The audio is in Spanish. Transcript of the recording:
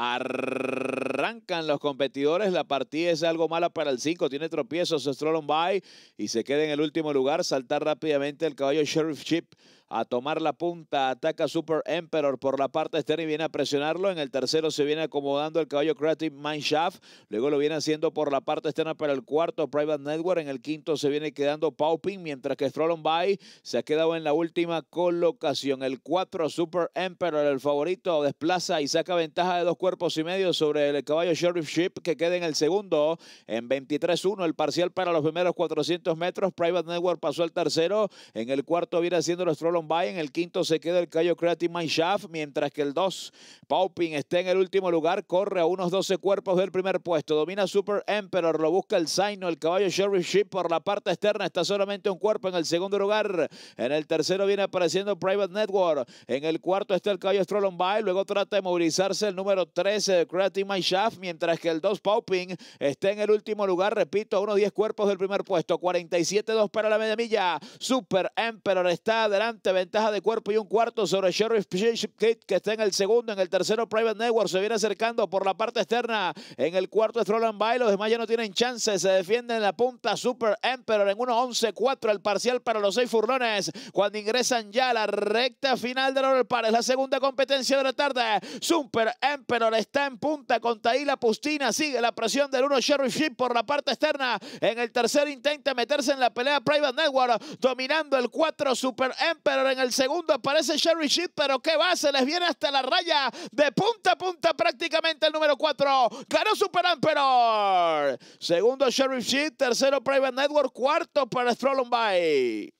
Arrancan los competidores. La partida es algo mala para el 5. Tiene tropiezos Stroll by y se queda en el último lugar. Saltar rápidamente el caballo Sheriff Chip a tomar la punta. Ataca Super Emperor por la parte externa y viene a presionarlo. En el tercero se viene acomodando el caballo Creative Mineshaft. Luego lo viene haciendo por la parte externa para el cuarto Private Network. En el quinto se viene quedando Paupin, mientras que Strollon by se ha quedado en la última colocación. El 4 Super Emperor, el favorito, desplaza y saca ventaja de dos cuerpos y medio sobre el caballo Sheriff Ship que queda en el segundo. En 23-1 el parcial para los primeros 400 metros. Private Network pasó al tercero. En el cuarto viene haciendo el en el quinto se queda el callo Creative Shaft mientras que el 2, Paupin, está en el último lugar. Corre a unos 12 cuerpos del primer puesto. Domina Super Emperor, lo busca el Zaino, el caballo Sherry Ship por la parte externa. Está solamente un cuerpo en el segundo lugar. En el tercero viene apareciendo Private Network. En el cuarto está el Strollon by. Luego trata de movilizarse el número 13, Creative Shaft mientras que el 2, Paupin, está en el último lugar. Repito, a unos 10 cuerpos del primer puesto. 47-2 para la media milla. Super Emperor está adelante ventaja de cuerpo y un cuarto sobre Sheriff Kate, que está en el segundo. En el tercero, Private Network se viene acercando por la parte externa. En el cuarto, Roland Bay. Los demás ya no tienen chance. Se defiende en la punta Super Emperor en 1-11-4. El parcial para los seis furlones. Cuando ingresan ya a la recta final de Laurel es la segunda competencia de la tarde. Super Emperor está en punta con Taila Pustina. Sigue la presión del 1 Sheriff Ship por la parte externa. En el tercer intenta meterse en la pelea Private Network, dominando el 4 Super Emperor en el segundo aparece Sherry Sheet, pero qué va, se les viene hasta la raya de punta a punta prácticamente el número 4. Claro, Super pero Segundo Sherry Sheet, tercero Private Network, cuarto para Stroll Bay.